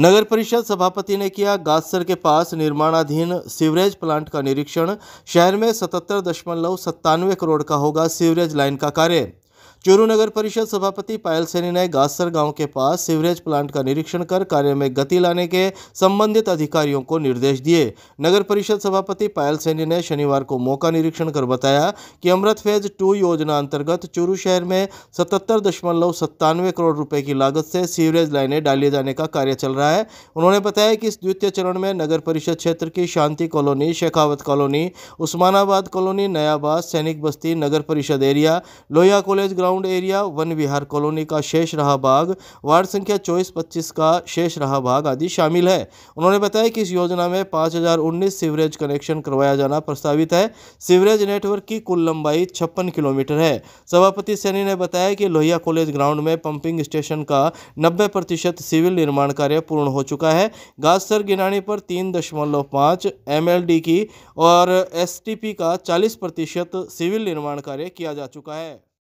नगर परिषद सभापति ने किया गासर के पास निर्माणाधीन सीवरेज प्लांट का निरीक्षण शहर में सतहत्तर दशमलव सत्तानवे करोड़ का होगा सीवरेज लाइन का कार्य चूरू नगर परिषद सभापति पायल सैनी ने गासर गांव के पास सीवरेज प्लांट का निरीक्षण कर कार्य में गति लाने के संबंधित अधिकारियों को निर्देश दिए नगर परिषद सभापति पायल सैनी ने शनिवार को मौका निरीक्षण कर बताया कि अमृत फेज टू योजना अंतर्गत चूरू शहर में सतहत्तर दशमलव सत्तानवे करोड़ रुपए की लागत से सीवरेज लाइनें डाले जाने का कार्य चल रहा है उन्होंने बताया कि इस द्वितीय चरण में नगर परिषद क्षेत्र की Shanti colony Shekhawat colony Usmanabad colony Nayabad Sainik Basti नगर परिषद area Lohia college ground ground area Van Vihar colony का शेष रहा भाग वार्ड संख्या चौबीस पच्चीस का शेष रहा भाग आदि शामिल है उन्होंने बताया कि इस योजना में उन्नीस सीवरेज कनेक्शन करवाया जाना प्रस्तावित है सीवरेज नेटवर्क की कुल लंबाई छप्पन किलोमीटर है सभापति सैनी ने बताया कि लोहिया कॉलेज ग्राउंड में पंपिंग स्टेशन का नब्बे प्रतिशत सिविल निर्माण कार्य पूर्ण हो चुका है गाजसर गिनानी पर तीन दशमलव पाँच एम की और एस का चालीस प्रतिशत सिविल निर्माण कार्य किया जा चुका है